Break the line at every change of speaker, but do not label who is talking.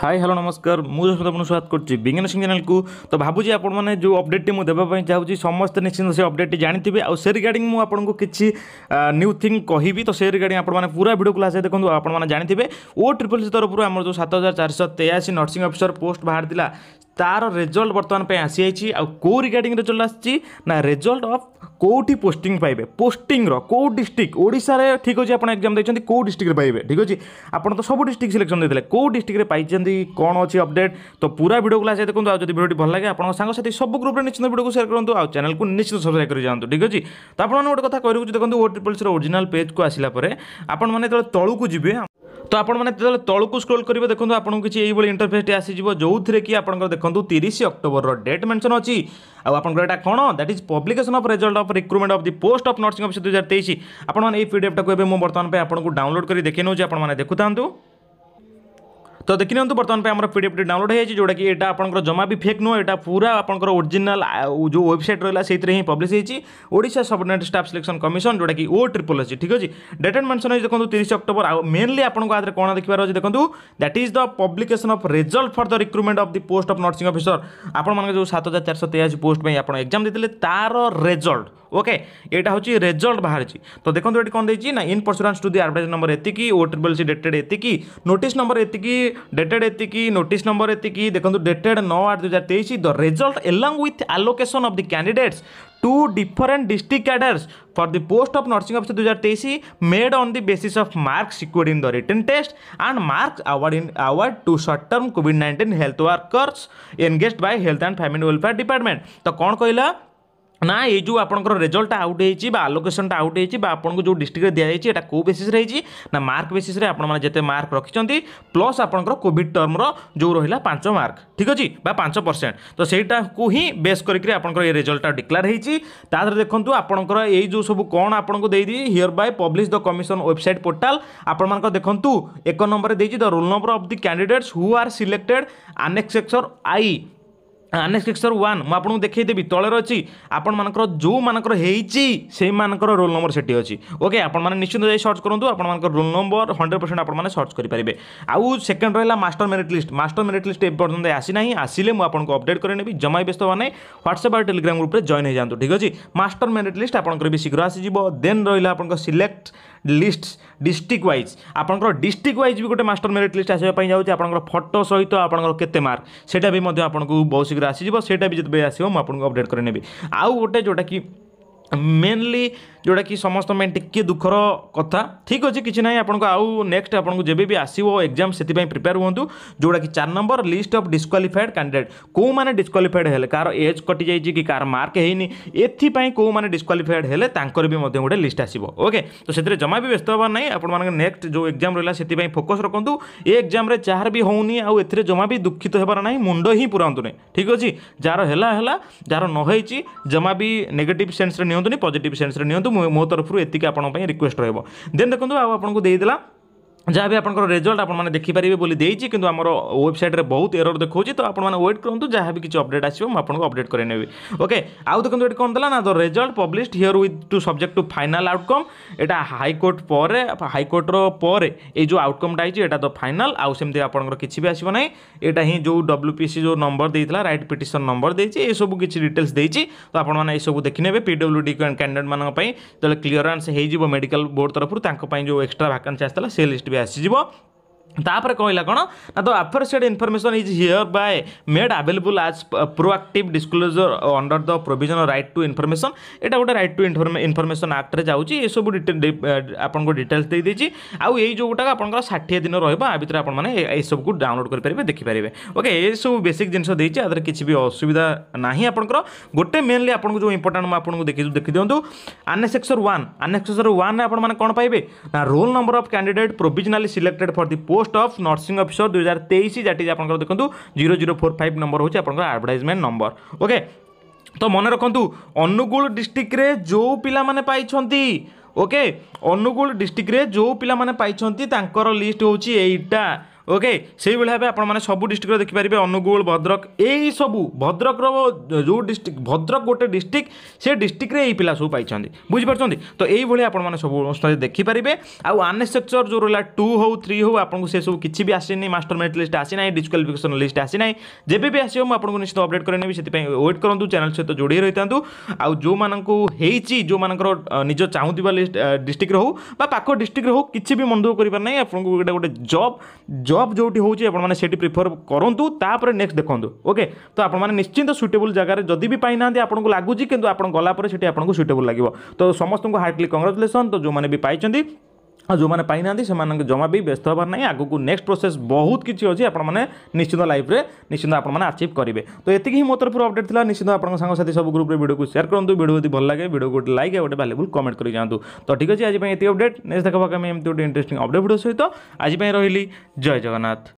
hi hello নমস্কার মু যশোদ আপনার স্বাগত করছি বিজ্ঞান সিং চ্যানেল কু তো ভাবুছি আপন মানে যে অপডেটটি মু দেবা পাই চাহুছি সমস্ত নিশ্চিন্ত সে অপডেটটি জানিথিবে আউ সে রিগার্ডিং মু আপনাকে কিছু নিউ থিং কহিবি তো সে রিগার্ডিং আপন মানে পুরা ভিডিও ক্লাস দেখুন আপন মানে জানিথিবে ও ট্রিপল সি তরফর আমার যে সাত হাজার চারশহ তেয়াশি নর্সিং অফিসর পোস্ট বাহার তার রেজল্ট বর্তমান পাই আসিযাইছি আউ কেউ রিগার্ডিং রেজল্ট আসছি না রেজল্ট অফ কোটি পোস্টিং পাইবে পোস্টিংর কেউ ডিস্ট্রিক্ট ওড়শার ঠিক আছে আপনার এক্সাম দিয়েছেন কেউ ডিস্ট্রিক্টরে পাইবে ঠিক আছে আপনার তো সব ডিস্ট্রিক্ট সিলেকশন দিয়েছিল কেউ ডিস্ট্রিক্টরে পাইছেন কোণ অছি অপডেট তো পুরা ভিডিও ক্লাস দেখুন আর যদি ভিডিওটি ভাল লাগে আপনার সাংসাথী সব গ্রুপে নিশ্চিত ভিডিওকে সেয়ার করুন আর চ্যানেলকে নিশ্চিত সবসক্রাইব করে যাতে ঠিক আছে তো আপনার গোটে কথা কহু দেখুন ও ট্রিপলসির ওরিজিনাল পেজকে আসলা পরে আপনার যেত তলকু যাবে তো আপনার যেত তলকু স্ক্রোল করবে দেখুন আপনার কিছু এইভাবে ইন্টরফেসটি আসিযোগ যে কি আপনার দেখুন তিরিশ অক্টোবর ডেট মেনশন অছি আপনার এটা কোণ that is publication of result of recruitment of the post of nursing officer দুই হাজার তেইশ আপনার এই পিডিএফটা এবার মু বর্তমান আপনার ডাউনলোড করে দেখে নেছি আপনার দেখু থাকে ତ ଦେଖିନିଅନ୍ତୁ ବର୍ତ୍ତମାନ ପାଇଁ ଆମର ପି ଡି ଏଫ୍ଟି ଡାଉନଲୋଡ଼ ହେଇଯାଇଛି ଯେଉଁଟାକି ଏଇଟା ଆପଣଙ୍କର ଜମା ବି ଫେକ୍ ନୁହଁ ଏଇଟା ପୁରା ଆପଣଙ୍କର ଓରିଜିନାଲ ଯେଉଁ ୱେବସାଇଟ୍ ରହିଲା ସେଇଥିରେ ହିଁ ପବ୍ଲିଶ ହେଇଛି Odisha subordinate staff selection commission ଯେଉଁଟାକି ଓ ଟ୍ରିପଲ୍ ଅଛି ଠିକ୍ ଅଛି ଡେଟ୍ ଆଣ୍ଡ ମେନ୍ସନ୍ ହେଇଛି ଦେଖନ୍ତୁ ତିରିଶ ଅକ୍ଟୋବର ଆଉ ମେନଲି ଆପଣଙ୍କ ଆଧାରେ କ'ଣ ଦେଖିବାର ଅଛି ଦେଖନ୍ତୁ that is the publication of result for the recruitment of the post of nursing officer ଆପଣମାନଙ୍କ ଯେଉଁ ସାତ ହଜାର ଚାରିଶହ ତେୟାଅଶୀ ପୋଷ୍ଟ ପାଇଁ ଆପଣ ଏକ୍ଜାମ୍ ଦେଇଥିଲେ ତାର ରେଜଲ୍ଟ ওকে এটা হচ্ছে রেজল্ট বাহারি তো দেখুন এটি কম দিয়েছি না in pursuance to the advertise number এতিকি ও ট্রিপল সি ডেটেড এতিকি নোটিস নম্বর এতিকি ডেটেড এতিকি নোটিস নম্বর এতিকি দেখুন ডেটেড নয় আট দুই হাজার তেইশ the result along with allocation of the candidates to different district cadres for the post of nursing officer 2023 made on the basis of marks secured in the written test and marks award in award to short term covid 19 health workers engaged by health and family welfare department तो कौन कहला ନା ଏଇ ଯେଉଁ ଆପଣଙ୍କର ରେଜଲ୍ଟଟା out ହେଇଛି ବା ଆଲୋକେସନଟା out ହେଇଛି ବା ଆପଣଙ୍କୁ ଯେଉଁ ଡିଷ୍ଟ୍ରିକ୍ଟରେ ଦିଆଯାଇଛି ଏଇଟା କେଉଁ ବେସିସ୍ରେ ହେଇଛି ନା ମାର୍କ ବେସିସ୍ରେ ଆପଣମାନେ ଯେତେ ମାର୍କ ରଖିଛନ୍ତି ପ୍ଲସ୍ ଆପଣଙ୍କର କୋଭିଡ଼ ଟର୍ମର ଯେଉଁ ରହିଲା ପାଞ୍ଚ ମାର୍କ ଠିକ୍ ଅଛି ବା ପାଞ୍ଚ ପରସେଣ୍ଟ ତ ସେଇଟାକୁ ହିଁ ବେସ୍ କରିକି ଆପଣଙ୍କର ଏ ରେଜଲ୍ଟଟା ଡିକ୍ଲାର ହେଇଛି ତା ଦେହରେ ଦେଖନ୍ତୁ ଆପଣଙ୍କର ଏଇ ଯେଉଁ ସବୁ କ'ଣ ଆପଣଙ୍କୁ ଦେଇଛି here by publish the commission website portal ଆପଣମାନଙ୍କ ଦେଖନ୍ତୁ ଏକ ନମ୍ବରରେ ଦେଇଛି the roll number of the candidates who are selected annexure I annex picture one ମୁଁ ଆପଣଙ୍କୁ ଦେଖେଇଦେବି ତଳେ ଅଛି ଆପଣମାନଙ୍କର ଯେଉଁମାନଙ୍କର ହେଇଛି ସେଇମାନଙ୍କର ରୋଲ୍ ନମ୍ବର ସେଠି ଅଛି ଓକେ ଆପଣମାନେ ନିଶ୍ଚିନ୍ତ ଯାଇ ସର୍ଚ୍ଚ କରନ୍ତୁ ଆପଣମାନଙ୍କର ରୋଲ୍ ନମ୍ବର ହଣ୍ଡ୍ରେଡ଼ ପରସେଣ୍ଟ ଆପଣମାନେ ସର୍ଚ୍ଚ କରିପାରିବେ ଆଉ ସେକେଣ୍ଡ ରହିଲା master merit list master merit list ଏପର୍ଯ୍ୟନ୍ତ ଆସିନାହିଁ ଆସିଲେ ମୁଁ ଆପଣଙ୍କୁ ଅପଡେଟ୍ କରିନେବି ଜମା ବ୍ୟସ୍ତ ମାନେ ହ୍ୱାଟ୍ସଆପ୍ ଆଉ ଟେଲିଗ୍ରାମ ଗ୍ରୁପରେ ଜଏନ୍ ହେଇଯାଆନ୍ତୁ ଠିକ୍ ଅଛି ମାଷ୍ଟର ମେରିଟ୍ ଲିଷ୍ଟ ଆପଣଙ୍କର ବି ଶୀଘ୍ର ଆସିଯିବ ଦେନ୍ ରହିଲା ଆପଣଙ୍କ ସିଲେକ୍ଟ লিষ্ট ডিস্ট্রিক্ট ওয়াইজ আপনার ডিস্ট্রিক্ট ওয়াইজ বি গোটে মাস্টর মেরিট লিষ্ট আসবে যাচ্ছে আপনার ফটো সহিত আপনার কেতে মার্ক সেটা বি আপনার বহু শীঘ্র आसीजा भी जितने आसो मुझे अपडेट करेंगे आउ गोटे जोटा कि मेनली ଯେଉଁଟାକି ସମସ୍ତଙ୍କ ପାଇଁ ଟିକିଏ ଦୁଃଖର କଥା ଠିକ୍ ଅଛି କିଛି ନାହିଁ ଆପଣଙ୍କୁ ଆଉ ନେକ୍ସଟ ଆପଣଙ୍କୁ ଯେବେ ବି ଆସିବ ଏକ୍ଜାମ୍ ସେଥିପାଇଁ ପ୍ରିପେୟାର ହୁଅନ୍ତୁ ଯେଉଁଟାକି ଚାରି number list of disqualified candidate କେଉଁମାନେ ଡିସ୍କ୍ୱାଲିଫାଏଡ୍ ହେଲେ କାହାର ଏଜ୍ କଟିଯାଇଛି କି କାହାର ମାର୍କ ହେଇନି ଏଥିପାଇଁ କେଉଁମାନେ ଡିସ୍କ୍ୱାଲିଫାଏଡ୍ ହେଲେ ତାଙ୍କର ବି ମଧ୍ୟ ଗୋଟେ ଲିଷ୍ଟ ଆସିବ ଓକେ ତ ସେଥିରେ ଜମା ବି ବ୍ୟସ୍ତ ହେବାର ନାହିଁ ଆପଣମାନଙ୍କ ନେକ୍ସଟ ଯେଉଁ ଏକ୍ଜାମ୍ ରହିଲା ସେଥିପାଇଁ ଫୋକସ୍ ରଖନ୍ତୁ ଏ ଏକ୍ଜାମ୍ରେ ଯାହାର ବି ହେଉନି ଆଉ ଏଥିରେ ଜମା ବି ଦୁଃଖିତ ହେବାର ନାହିଁ ମୁଣ୍ଡ ହିଁ ପୁରାନ୍ତୁ ନାହିଁ ଠିକ୍ ଅଛି ଯାହାର ହେଲା ହେଲା ଯାହାର ନ ହେଇଛି ଜମା ବି ନେଗେଟିଭ୍ ସେନ୍ସରେ ନିଅନ୍ତୁନି ପଜିଟିଭ୍ ସେନ୍ସରେ ନିଅନ୍ତୁ ମୋ ତରଫରୁ ଏତିକି ଆପଣଙ୍କ ପାଇଁ ରିକ୍ୱେଷ୍ଟ ରହିବ ଦେନ୍ ଦେଖନ୍ତୁ ଆଉ ଆପଣଙ୍କୁ ଦେଇଦେଲା जहाँ भी आपंकर रेजल्ट आपने देखिपारे बोली देती कि आम वेबसाइट में बहुत एरर देखा तो आपने वेट करूँ जहाँ भी किसी अपडेट आसो मुझे अपडेट करें ओके आउ देखो ये कौन था ना the result published here with to subject to final outcome यहाँ हाइकोर्ट पर हाइकोर्टर पर ये जो आउटकमटा होती यहाँ तो फाइनाल आमती आपंकर किसी भी आसो ना यहाँ हिं जो डब्ल्यू पी सी जो नंबर देता रईट पिटन नंबर देती सब किसी डिटेल्स देती तो आपने सब देखिने पी डब्ल्यू डी कैंडिडेट मानी जो क्लीयरान्स हो मेडिकल बोर्ड तरफ जो एक्सट्रा भाकान्स आसाला से लिस्ट 对吧？तापर कहला कौन ना तो aforesaid information is here by made available आज proactive disclosure under the provision right to information यहाँ गोटे रईट टू इनफर्मेसन आक्ट में जासबू आपको डिटेल्स दे जो आउ योटा आपंकर षाठी दिन रिथे आपसब को डाउनलोड करेंगे देखिपारे ओके ये सब बेसिक जिनस किसी भी असुविधा ना आप गोटे मेनली आपको जो इंपोर्टाट मुझे देखिए देखी दिखुं आनेसेक्सर वन आनेसेक्सर वन आप कौन पाए ना roll number of candidate provisionally selected for the post post of nursing officer দুই হাজার তেইশ যেটি আপনার দেখুন zero zero four five number হচ্ছে আপনার আডভার্টাইজমেন্ট নম্বর ওকে তো মনে রাখতু অনুগুল ডিস্ট্রিক্টরে যে পিলা মানে পাইছেন ওকে অনুগুল ডিস্ট্রিক্টরে যে পিলা মানে পাইছেন তাঁর লিস্ট হচ্ছে এইটা ଓକେ ସେଇଭଳି ଭାବେ ଆପଣମାନେ ସବୁ ଡିଷ୍ଟ୍ରିକ୍ଟରେ ଦେଖିପାରିବେ ଅନୁଗୁଳ ଭଦ୍ରକ ଏଇ ସବୁ ଭଦ୍ରକର ଯେଉଁ ଡିଷ୍ଟ୍ରିକ୍ଟ ଭଦ୍ରକ ଗୋଟେ ଡିଷ୍ଟ୍ରିକ୍ଟ ସେ ଡିଷ୍ଟ୍ରିକ୍ଟରେ ଏଇ ପିଲା ସବୁ ପାଇଛନ୍ତି ବୁଝିପାରୁଛନ୍ତି ତ ଏଇଭଳି ଆପଣମାନେ ସବୁ ଅନୁଷ୍ଠାନରେ ଦେଖିପାରିବେ ଆଉ ଆନେସେକ୍ଚର ଯେଉଁ ରହିଲା ଟୁ ହେଉ ଥ୍ରୀ ହେଉ ଆପଣଙ୍କୁ ସେସବୁ କିଛି ବି ଆସିନି ମାଷ୍ଟର ମେରିଟ୍ ଲିଷ୍ଟ ଆସିନାହିଁ ଡିସ୍କ୍ୱାଲିଫିକେସନ୍ ଲିଷ୍ଟ ଆସିନାହିଁ ଯେବେ ବି ଆସିବ ମୁଁ ଆପଣଙ୍କୁ ନିଶ୍ଚିତ ଅପଡ଼େଟ୍ କରିନେବି ସେଥିପାଇଁ ୱେଟ୍ କରନ୍ତୁ ଚ୍ୟାନେଲ୍ ସହିତ ଯୋଡ଼ି ରହିଥାନ୍ତୁ ଆଉ ଯେଉଁମାନଙ୍କୁ ହେଇଛି ଯେଉଁମାନଙ୍କର ନିଜ ଚାହୁଁଥିବା ଲିଷ୍ଟ ଡିଷ୍ଟ୍ରିକ୍ଟରେ ହେଉ ବା ପାଖ ଡିଷ୍ଟ୍ରିକ୍ଟରେ ହେଉ କିଛି ବି ମନଦୁଃଖ କରିପାର ନାହିଁ ଆପଣଙ୍କୁ ଗୋଟେ ଗୋଟେ ଜବ୍ জব যেটি হচ্ছে আপনার সেটি প্রিফর করতু তাপরে নেক্সট দেখুন ওকে তো আপনার নিশ্চিন্ত সুইটেবল জায়গায় যদি বি পাই না আপনার লাগুচি কিন্তু আপনার গলাপরে সেটি আপনার সুইটেবল লাগবে তো সমস্ত হার্টলি কংগ্রাচুলেসন তো যে পাইছেন ଆଉ ଯେଉଁମାନେ ପାଇନାହାନ୍ତି ସେମାନଙ୍କୁ ଜମା ବି ବ୍ୟସ୍ତ ହେବାର ନାହିଁ ଆଗକୁ ନେକ୍ସଟ ପ୍ରୋସେସ୍ ବହୁତ କିଛି ଅଛି ଆପଣମାନେ ନିଶ୍ଚିନ୍ତ ଲାଇଫ୍ରେ ନିଶ୍ଚିନ୍ତ ଆପଣମାନେ ଆଚିଭ୍ କରିବେ ତ ଏତିକି ହିଁ ମୋ ତରଫରୁ ଅପଡ଼େଟ୍ ଥିଲା ନିଶ୍ଚିନ୍ତ ଆପଣଙ୍କ ସାଙ୍ଗସାଥି ସବୁ ଗ୍ରୁପ୍ରେ ଭିଡ଼ିଓକୁ ସେୟାର କରନ୍ତୁ ଭିଡ଼ିଓ ଯଦି ଭଲ ଲାଗେ ଭିଡ଼ିଓକୁ ଗୋଟେ ଲାଇକ୍ ଆଉ ଗୋଟେ ଭାଲ୍ୟୁବୁଲ୍ କମେଣ୍ଟ କରି ଯାଆନ୍ତୁ ତ ଠିକ୍ ଅଛି ଆଜି ପାଇଁ ଏତିକି ଅପଡ଼େଟ୍ ନେକ୍ସଟ ଦେଖ ପାଖ ଆମେ ଏମିତି ଗୋଟେ ଇଣ୍ଟରେଷ୍ଟିଂ ଅପଡ଼େଟ୍ ଭିଡ଼ିଓ ସହିତ ଆଜି ପାଇଁ ରହିଲି ଜୟ ଜଗନ୍ନାଥ